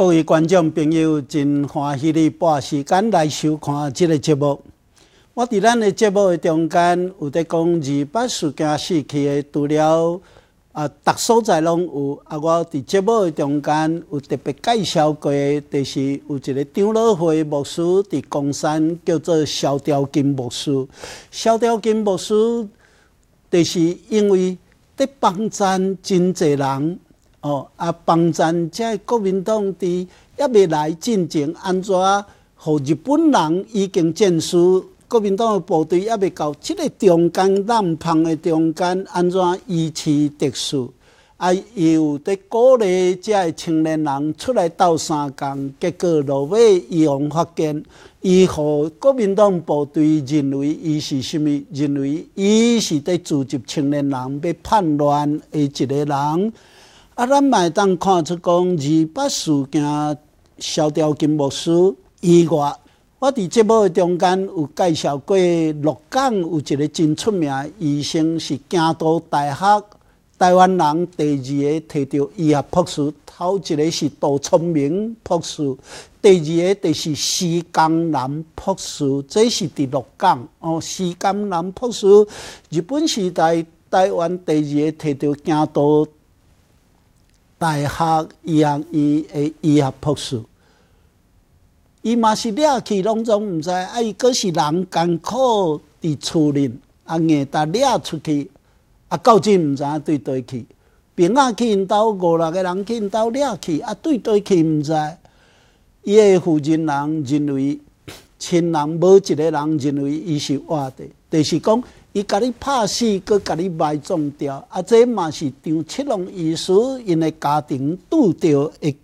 各位观众朋友，真欢喜你半时间来收看这个节目。我伫咱的节目中间有在讲二八事件时期的，到了啊，各所在拢有。啊，我伫节目中间有特别介绍过，就是有一个张老会牧师在江山叫做《萧条金牧师。萧条金牧师，就是因为伫帮赞真侪人。哦，啊，帮战即个国民党伫还未来进前，安怎？互日本人已经战死，国民党部队还未到，即个中间南方诶中间，安怎维持秩序，啊，又伫鼓励诶青年人出来斗三江，结果落尾伊王发见，伊互国民党部队认为伊是甚物，认为伊是伫组织青年人欲叛乱诶一个人。啊！咱会当看出讲二八事件萧条金木书以外。我伫节目中间有介绍过，鹿港有一个真出名医生，是京都大学台湾人，第二个摕到医学博士，头一个是杜聪明博士，第二个就是西冈南博士，这是伫鹿港哦。西冈南博士，日本时代台湾第二个摕到京都。大学医学院的医学博士，伊嘛是掠去拢总毋知。啊，伊搁是人艰苦伫厝里，啊，硬搭掠出去，啊，到真毋知影。对，对，去边仔去，因兜五六个人去，因兜掠去，啊，对，对，去毋知。伊的负责人认为。亲人无一个人认为伊是活的，第是讲伊甲你拍死，阁甲你埋葬掉，啊，这嘛是张七龙医师因的家庭拄着的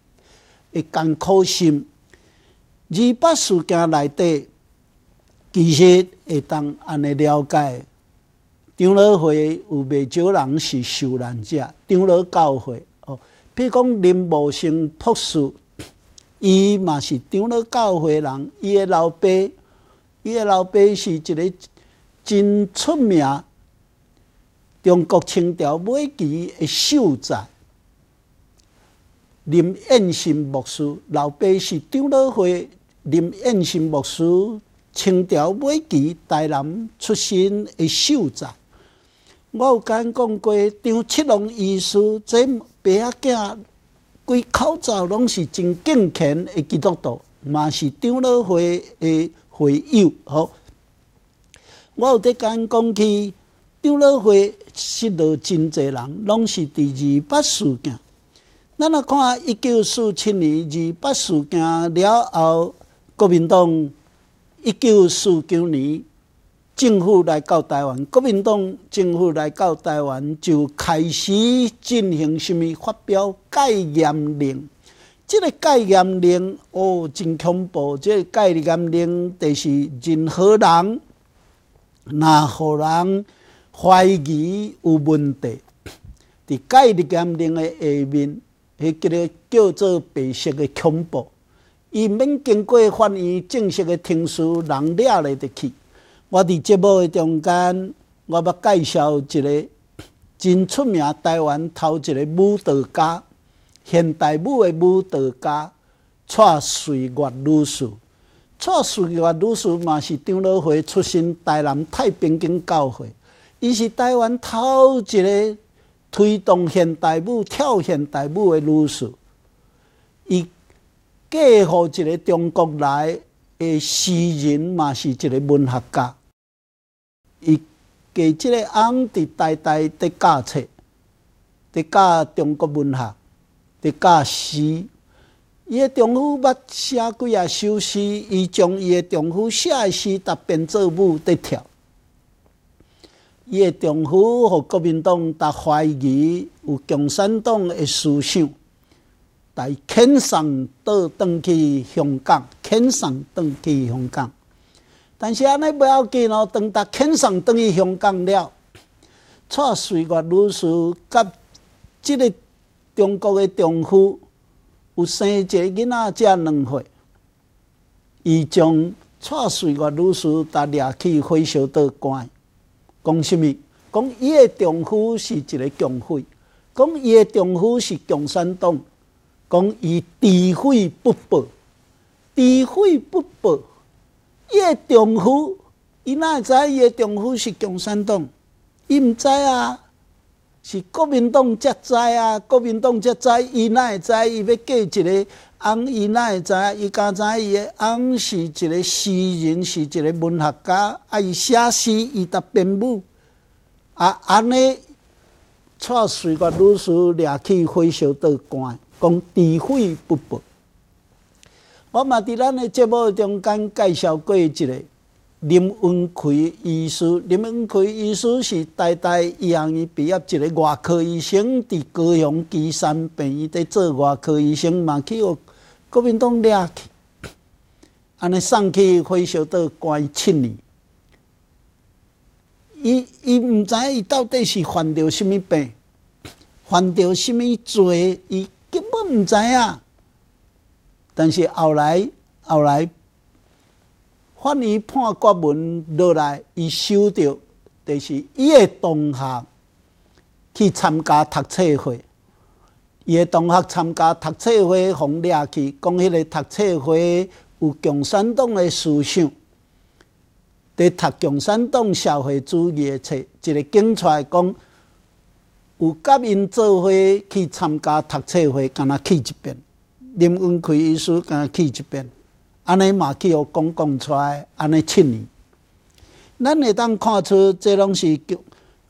的艰苦心。二八事件内底，其实会当安尼了解，张老会有袂少人是受难者，张老教会哦，比如讲林茂生博士。伊嘛是张老教会人，伊个老爸，伊个老爸是一个真出名中国清朝末期个秀才，林应信牧师。老爸是张老会林应信牧师，清朝末期台南出身个秀才。我有讲过，张七龙医师这爸仔。规口罩拢是真健全的基督徒，嘛是张老花的会友吼。我有得间讲起张老花，失落真侪人，拢是伫二八事件。咱来看一九四七年二八事件了后，国民党一九四九年。政府来到台湾，国民党政府来到台湾，就开始进行什么发表戒严令？这个戒严令哦，真恐怖！这个戒严令就是任何人，任何人怀疑有问题，伫戒严令的下面，迄个叫做白色的恐怖，伊毋免经过法院正式的听诉，人抓来就去。我伫节目的中间，我要介绍一个 真出名台湾头一个舞蹈家，现代舞的舞蹈家蔡穗月女士。蔡穗月女士嘛是张老会出身台南太平宫教会，伊是台湾头一个推动现代舞跳现代舞的女士。伊嫁乎一个中国来。的诗人嘛是一个文学家，伊给即个翁伫代代在教册，在教中国文学，在教诗。伊个丈夫捌写几首诗，伊将伊个丈夫写个诗，特变做舞伫跳。伊个丈夫互国民党达怀疑有共产党个思想，达轻松倒转去香港。遣送等去香港，但是安尼不要紧咯，当于遣送等去香港了。蔡水月女士甲即个中国的丈夫有生一个囡仔，才两岁。伊将蔡水月女士搭掠去飞烧刀关，讲什么？讲伊的丈夫是一个共匪，讲伊的丈夫是共产党，讲伊智慧不保。智慧不伊叶丈夫，伊哪会知伊叶丈夫是共产党？伊毋知啊，是国民党才知啊。国民党才知伊哪会知伊要嫁一个翁？伊哪会知伊敢知伊个翁是一个诗人，是一个文学家，啊，伊写诗，伊读编舞，啊。安尼，蔡水个老师掠去火烧刀干，讲智慧不博。我嘛伫咱的节目中间介绍过一个林文奎医师，林文奎医师是台大医学院毕业一个外科医生，在高雄基山病院在做外科医生嘛，去互国民党掠去，安尼送去火烧岛关七年，伊伊毋知伊到底是犯着什物病，犯着什物罪，伊根本毋知影。但是后来，后来，法院判决文落来，伊收到，就是伊个同学去参加读册会，伊个同学参加读册会，互掠去，讲迄个读册会有共产党个思想，伫读共产党社会主义的册，一个警察讲有甲因做伙去参加读册会，干若去一遍，林文奎医师刚伊去一遍，安尼嘛去互讲讲出来，安尼七年，咱会当看出，这拢是叫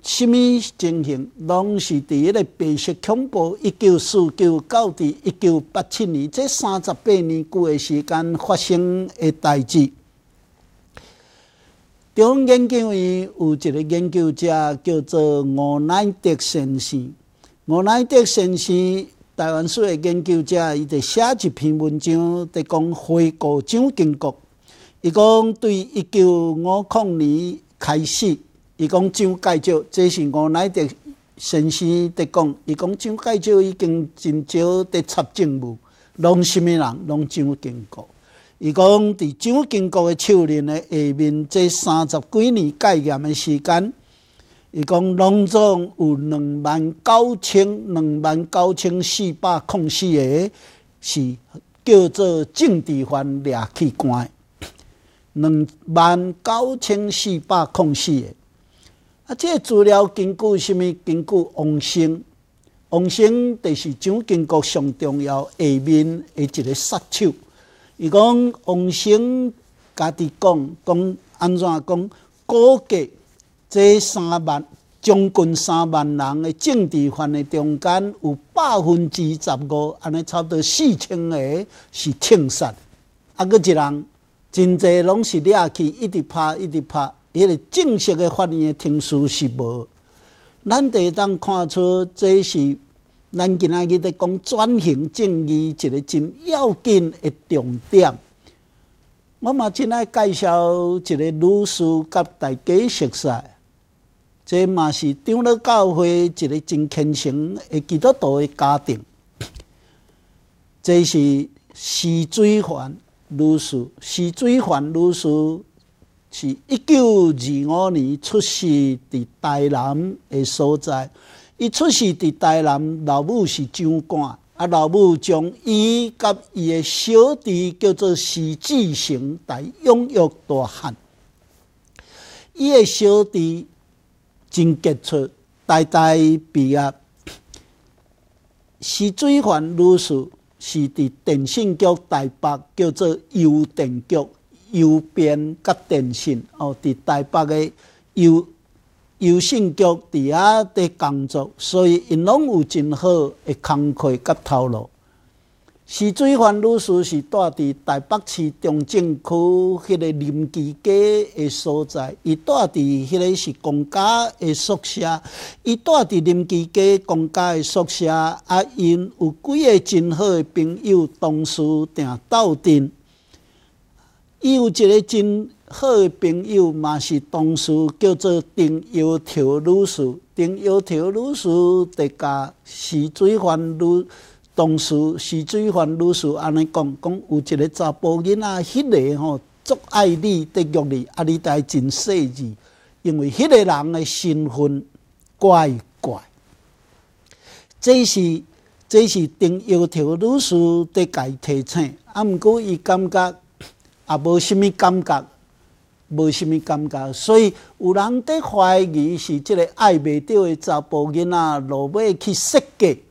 什物情形？拢是伫迄个白色恐怖，一九四九到伫一九八七年，这三十八年久的时间发生诶代志。中央研究院有一个研究者叫做吴乃德先生，吴乃德先生。台湾史的研究者，伊就写一篇文章，伫讲回顾蒋金国。伊讲对一九五零年开始，伊讲蒋介桥，这是我乃的先生伫讲。伊讲蒋介桥已经真少伫插政物，拢什物人拢蒋金国。伊讲伫蒋金国的手里的下面，这三十几年戒严的时间。伊讲拢总有两万九千两万九千四百空四个，是叫做政治犯掠去关。两万九千四百空四个，啊，这资料根据什物？根据王兴，王兴就是蒋经国上重要下面的一个杀手。伊讲王兴家己讲讲安怎讲，估计。这三万将近三万人的政治犯的中间，有百分之十五，安尼差不多四千个是枪杀，啊，佫一人真侪拢是掠去，一直拍，一直拍，迄个正式的法院的听书是无，咱一当看出，这是咱今仔日在讲转型正义一个真要紧的重点。我嘛真爱介绍一个律师，甲大家熟悉。即嘛是张乐教会一个真虔诚会基督徒的家庭。这是徐水凡女师，徐水凡女士是一九二五年出世伫台南的所在。伊出世伫台南，老母是漳官，啊，老母将伊甲伊的小弟叫做徐志成，来永育大汉。伊的小弟。真杰出，代代毕业。徐水环女士是伫电信局台北，叫做邮电局邮编甲电信哦，伫台北嘅邮邮信局伫遐伫工作，所以因拢有真好嘅工课甲头路。徐水欢女士是住伫台北市中正区迄个林奇街的所在，伊住伫迄个是公家的宿舍，伊住伫林奇街公家的宿舍，啊，因有几个真好朋友同事定斗阵。伊有一个真好的朋友嘛，是同事，叫做丁耀条女士。丁耀条女士在甲徐水欢女。当时徐水凡女士安尼讲，讲有一个查甫囡仔，迄个吼足爱你的用你，啊，你带真细致，因为迄个人的身份怪怪。这是这是丁耀条女士得家提醒，啊，毋过伊感觉也无虾物感觉，无虾物感觉，所以有人伫怀疑是即个爱袂到的查甫囡仔，落尾去设计。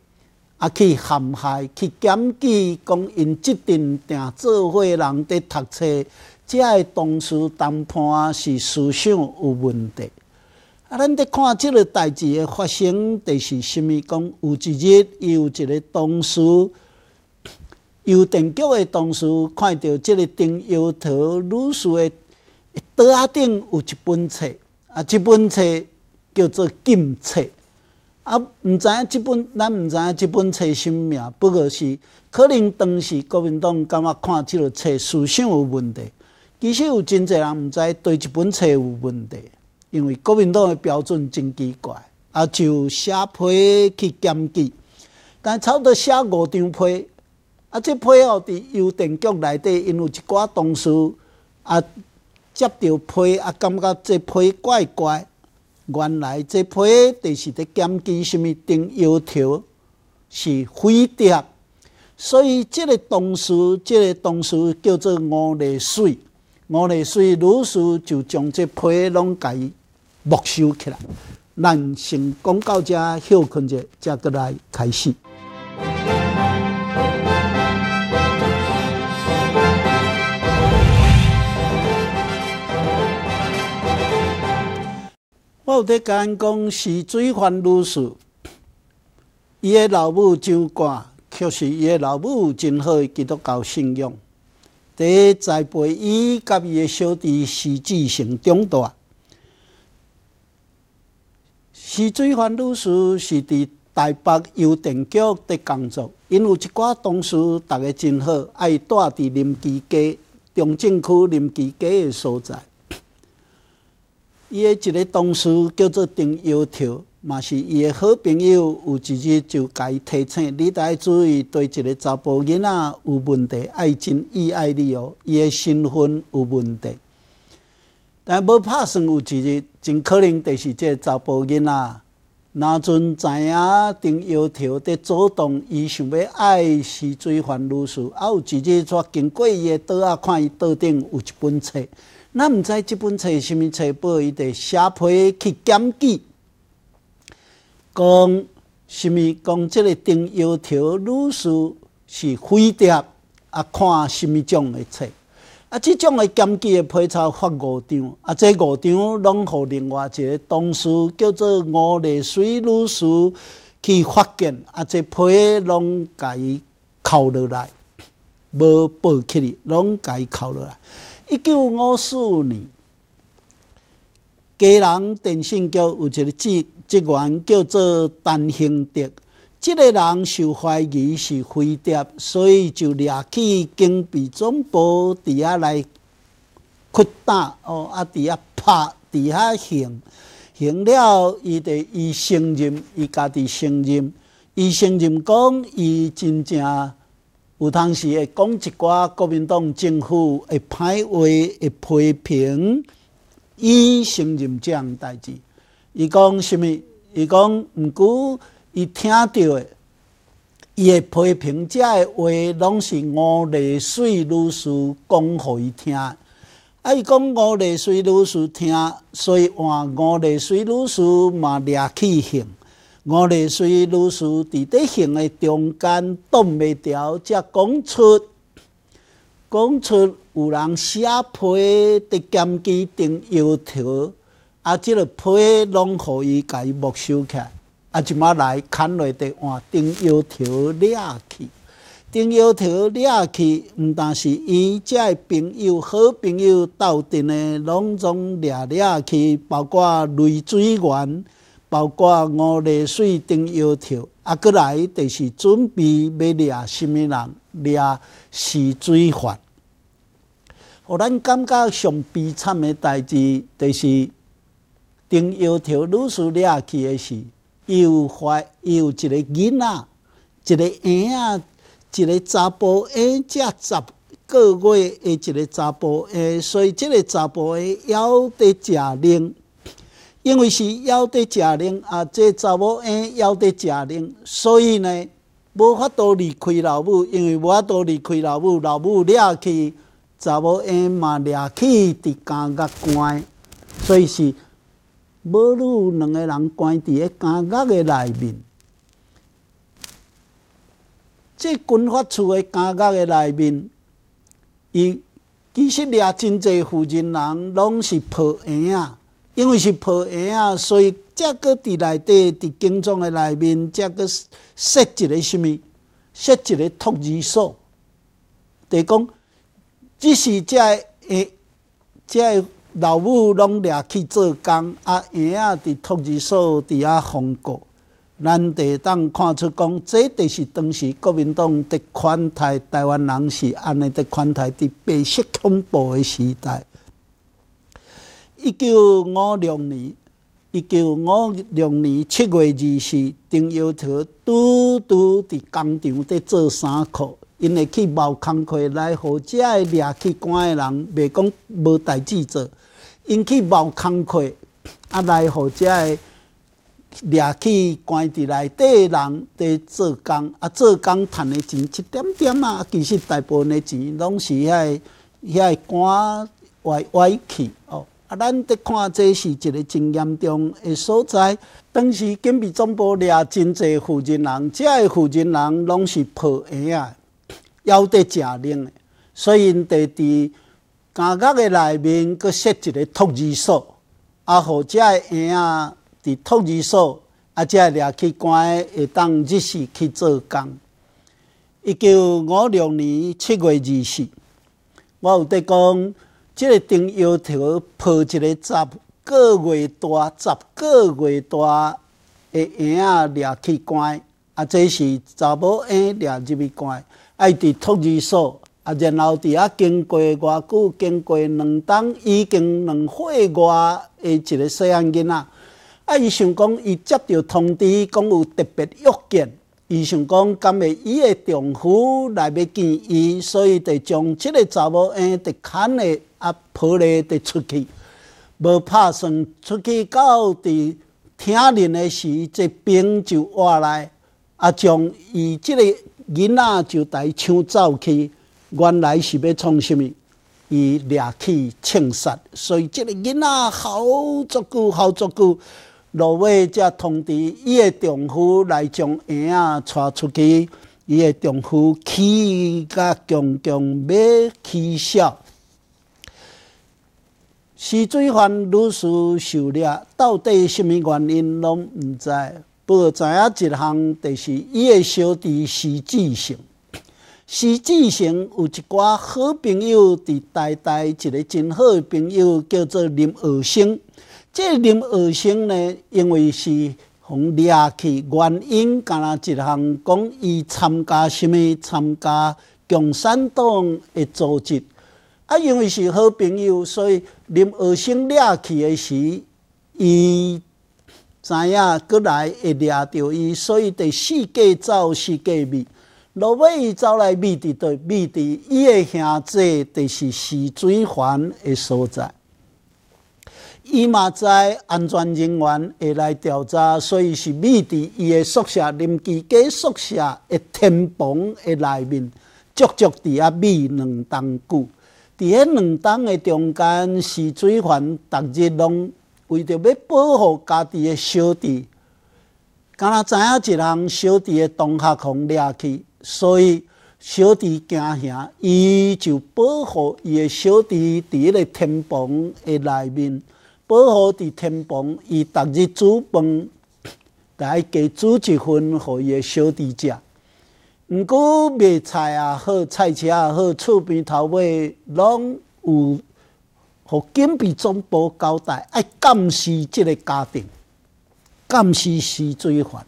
啊，去陷害，去检举，讲因即阵定做伙人伫读册，遮个同事谈判是思想有问题。啊，咱伫看即个代志的发生，第是甚物？讲有一日，伊有一个同事，邮电局的同事，看到即个丁油桃女士的桌仔顶有一本册，啊，这本册叫做禁册。啊，毋知影即本，咱毋知影即本册什么？不过是可能当时国民党感觉看即个册思想有问题。其实有真侪人毋知对即本册有问题，因为国民党的标准真奇怪。啊，就写批去检举，但不多写五张批，啊，即批后伫邮电局内底，因有一寡同事啊接到批啊，感觉即批怪怪。原来这批就是在捡起什物灯油条，是废掉，所以即个同事，即个同事叫做吴丽水，吴丽水女士就将这批拢家没收起来，咱先讲到遮休困者，下，再过来开始。我得讲，徐水凡女士，伊个老母周歌，确实伊个老母真好，基督教信仰。第栽培伊甲伊个小弟徐志成长大。徐水凡女士是伫台北邮电局伫工作，因有一寡同事，逐个真好，爱住伫邻居家，中正区邻居家诶所在。伊诶一个同事叫做丁瑶条，嘛是伊诶好朋友。有一日就甲伊提醒，你得注意对一个查甫囡仔有问题，爱情依爱你哦，伊诶身份有问题。但无拍算有一日真可能著是，即个查甫囡仔若阵知影丁瑶条伫主动，伊想要爱是追还女士，啊有一日，煞经过伊诶桌仔看伊桌顶有一本册。咱毋知即本册是物册，不伊得写批去检举，讲什物讲即个丁窈条女士是毁掉啊看什物种的册，啊即种诶检举诶批抄发五张，啊这五张拢互另外一个同事叫做吴丽水女士去发件，啊这批拢伊扣落来，无报起的，拢伊扣落来。一九五四年，家人电信局有一个职职员叫做陈兴德，这个人受怀疑是飞碟，所以就掠去警备总部伫遐来扩大哦，啊伫遐拍伫遐行。行了，伊的伊承认，伊家己承认，伊承认讲伊真正。有当时会讲一挂国民党政府会歹话、会批评，伊承认即样代志。伊讲什物？伊讲毋过伊听到的，伊会批评者的话，拢是吴类水老师讲伊听。啊！伊讲吴类水老师听，所以换吴类水老师嘛，掠起型。我咧虽如是，伫德行诶中间挡袂调，才讲出讲出有人写批伫兼机顶腰头，啊，即个批拢互伊家没收起，啊，即马来砍落去换顶腰头掠去，顶腰头掠去，毋但是伊只朋友好朋友斗阵诶，拢总掠掠去，包括雷水源。包括五咧，水顶要条啊，过来就是准备要掠什物人？掠是罪犯。互咱感觉上悲惨的代志，就是顶要条，如此掠去的是又怀又一个囡仔，一个婴仔，一个查甫婴，只十个月的一个查甫婴，所以即个查甫婴抑得食奶。因为是抑伫食奶啊，这查某婴抑伫食奶，所以呢，无法度离开老母，因为无法度离开老母，老母掠去，查某婴嘛掠去，伫监狱关，所以是无女两个人关伫个监狱的内面。这军法处的监狱的内面，伊其实掠真济附近人拢是抱婴仔。因为是抱儿啊，所以才个在内底，在军中的内面，才个设一个什么，设一个托儿所。得讲，即会才会老母拢掠去做工，啊，儿啊在托儿所伫啊放过，咱得当看出讲，这就是当时国民党伫款待台湾人是安尼伫款待伫白色恐怖的时代。一九五六年，一九五六年七月二日，丁耀初拄拄伫工厂伫做衫裤，因为去无工课来，互只个掠去赶个人袂讲无代志做。因去无工课，啊来互只个掠去关伫内底个人伫做工，啊做工赚个钱一点点啊，其实大部分个钱拢是遐遐寒歪歪去哦。咱在看，这是一个真严重诶所在。当时警备总部抓真侪负责人，遮个负责人拢是抱婴仔，要伫食奶，所以因伫伫监狱诶内面阁设一个托儿所，啊，互遮个婴仔伫托儿所，啊，遮个抓去关会当日时去做工。一九五六年七月二四，我有伫讲。即个丁腰条抱一个十个月大、十个月大的婴仔抓去关，啊，这是查某婴仔入去关，爱伫托儿所，啊，然后伫遐经过偌久，经过两冬，已经两岁外的一个细汉囡仔，啊，伊想讲，伊接到通知讲有特别约见。伊想讲，敢会伊的丈夫来要见伊，所以得将即个查某婴得牵咧啊，抱咧得出去。无拍算出去到伫听人的时即这兵就活来，啊，将伊即个囡仔就伊抢走去。原来是要从什物？伊掠去枪杀，所以即个囡仔好足久，好足久。落尾才通知，伊的丈夫来将儿啊带出去。伊的丈夫气甲强强要气笑。徐水环女士受虐，到底什么原因拢毋知？不过知影一项，就是伊的小弟徐志成。徐志祥有一寡好朋友，伫台台一个真好的朋友，叫做林学生。这林二生呢，因为是互掠去，原因干那一项讲，伊参加什物，参加共产党的组织。啊，因为是好朋友，所以林二生掠去的时，伊知影过来会掠到伊，所以第四界走，四界觅。落尾伊走来觅伫对，觅伫伊的兄这，就是徐水环的所在。伊嘛知安全人员会来调查，所以是秘伫伊个宿舍、邻居家宿舍个天棚个内面，足足伫啊秘两冬久。伫迄两冬个中间，徐水环逐日拢为着要保护家己个小弟，敢若知影一人小弟个同学互掠去，所以小弟惊吓，伊就保护伊个小弟伫迄个天棚个内面。保护伫天棚，伊逐日煮饭来给煮一份予伊小弟食。毋过卖菜也好，菜车也好，厝边头尾拢有，互金备总部交代，爱监视即个家庭，监视是罪犯。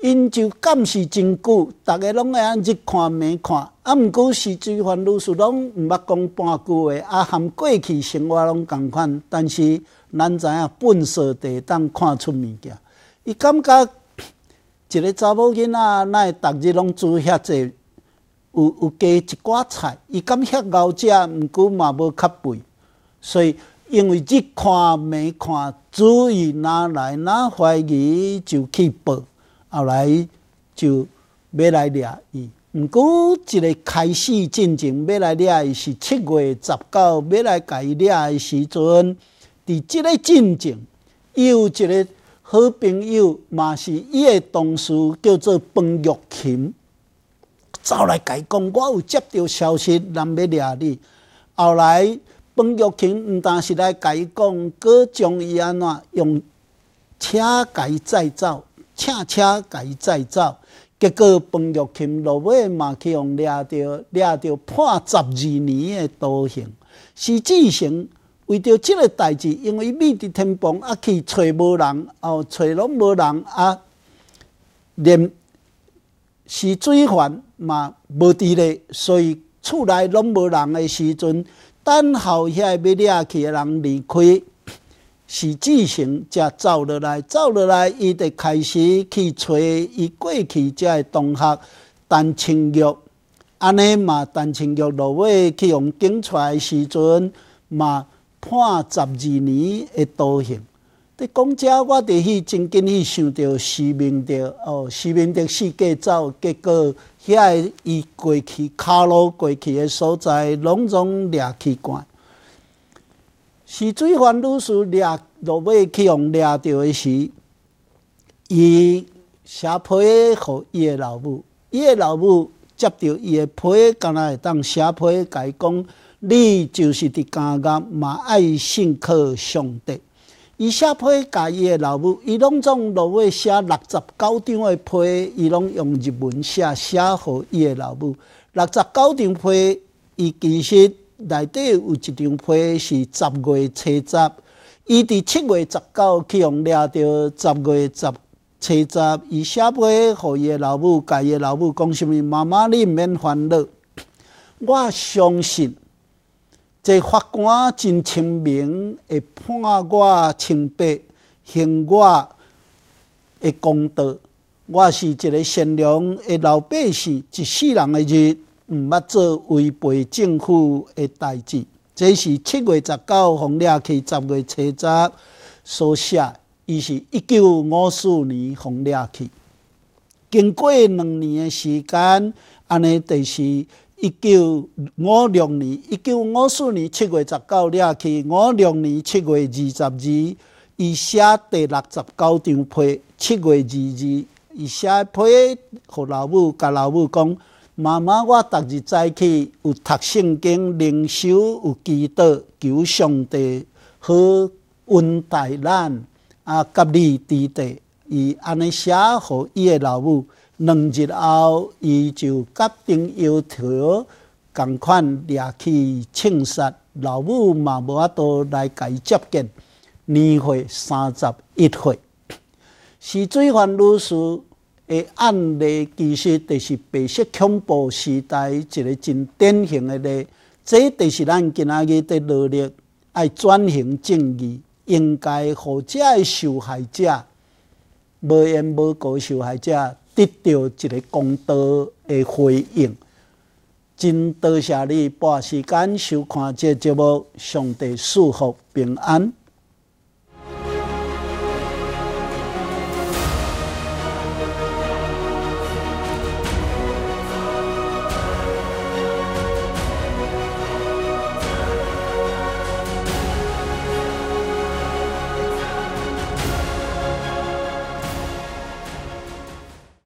因就监视真久，逐个拢会安日看、暝看。啊，毋过是即番，如数，拢毋捌讲半句话，啊，含过去生活拢共款。但是咱知影，笨蛇地当看出物件，伊感觉一个查某囡仔，会逐日拢煮遐济，有有加一寡菜，伊感觉贤食，毋过嘛无较肥。所以因为即看、暝看，注意哪来哪怀疑，就去报。后来就要来掠伊，毋过一个开始进前要来掠伊是七月十九要来伊掠的时阵，伫即个进前，有一个好朋友嘛是伊的同事，叫做彭玉琴，走来伊讲，我有接到消息，人要掠你。后来彭玉琴毋但是来伊讲，搁将伊安怎用车伊载走。车甲伊载走，结果彭玉琴落尾嘛去荣抓到抓到判十二年的刀刑。徐志祥为着即个代志，因为秘伫天蓬啊去找无人，哦，找拢无人，啊，连徐水犯嘛无伫嘞，所以厝内拢无人的时阵，等候遐要掠去的人离开。是志行才走落来，走落来，伊就开始去找伊过去遮个同学陈清玉。安尼嘛，陈清玉落尾去用警察时阵嘛判十二年的徒刑。伫讲遮，我伫去真紧去想着思明德哦，市明的世界走，结果遐的伊过去，卡路过去的所在，拢总掠去官。是水凡女师掠尾去用掠到的是，伊写批给伊的老母，伊的老母接到伊的批，干那会当写批伊讲，你就是伫监狱嘛爱信靠上帝。伊写批甲伊的老母，伊拢总落尾写六十九张的批，伊拢用日文写写给伊的老母。六十九张批，伊其实。内底有一张批是十月七十，伊伫七月十九去用抓到十月十七十，伊写批互伊老母，给伊老母讲什物？妈妈，你毋免烦恼，我相信这法官真清明，会判我清白，行我的公道。我是一个善良的老百姓，一世人的人。毋捌做违背政府诶代志，这是七月十九放抓去，十月七十所写，伊是一九五四年放抓去，经过两年诶时间，安尼就是一九五六年，一九五四年七月十九抓去，五六年七月二十日，伊写第六十九张批，七月二日，伊写批，互老母甲老母讲。妈妈，我逐日早起有读圣经、灵修、有祈祷，求上帝好恩待咱啊！甲你弟弟伊安尼写互伊个老母，两日后伊就决定要同共款掠去枪杀老母，嘛无法度来甲伊接见，年岁三十一岁，是罪犯律师。个案例其实就是白色恐怖时代一个真典型的例，这就是咱今仔日在努力爱转型正义，应该互遮的受害者无缘无故受害者得到一个公道的回应。真多谢你半时间收看这节目，上帝祝福平安。